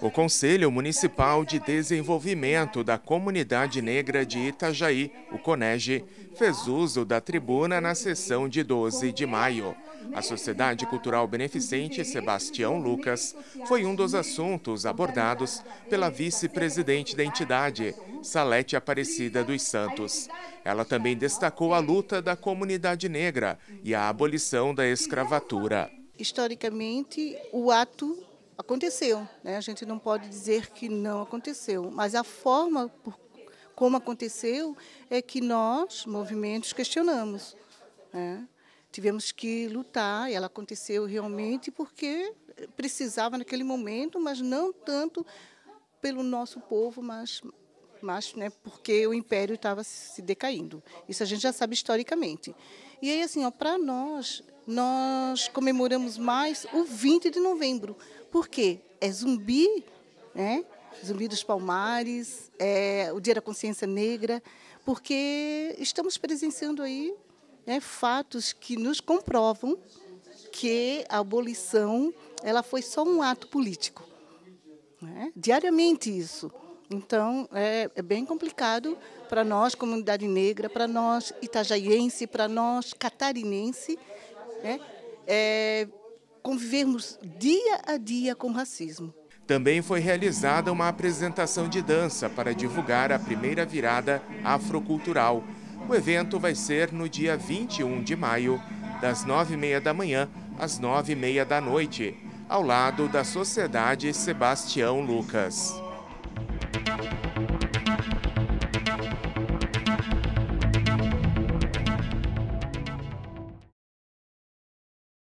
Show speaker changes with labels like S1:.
S1: O Conselho Municipal de Desenvolvimento da Comunidade Negra de Itajaí, o CONEGE, fez uso da tribuna na sessão de 12 de maio. A Sociedade Cultural Beneficente Sebastião Lucas foi um dos assuntos abordados pela vice-presidente da entidade, Salete Aparecida dos Santos. Ela também destacou a luta da comunidade negra e a abolição da escravatura.
S2: Historicamente, o ato aconteceu. Né? A gente não pode dizer que não aconteceu, mas a forma por, como aconteceu é que nós, movimentos, questionamos. Né? Tivemos que lutar, e ela aconteceu realmente porque precisava naquele momento, mas não tanto pelo nosso povo, mas mas né, porque o império estava se decaindo. Isso a gente já sabe historicamente. E aí, assim, para nós, nós comemoramos mais o 20 de novembro. Por quê? É zumbi, né? Zumbi dos Palmares, é o Dia da Consciência Negra, porque estamos presenciando aí né, fatos que nos comprovam que a abolição ela foi só um ato político. Né? Diariamente isso. Então, é, é bem complicado para nós, comunidade negra, para nós itajaiense, para nós catarinense, né? é, convivermos dia a dia com racismo.
S1: Também foi realizada uma apresentação de dança para divulgar a primeira virada afrocultural. O evento vai ser no dia 21 de maio, das 9h30 da manhã às 9h30 da noite, ao lado da Sociedade Sebastião Lucas.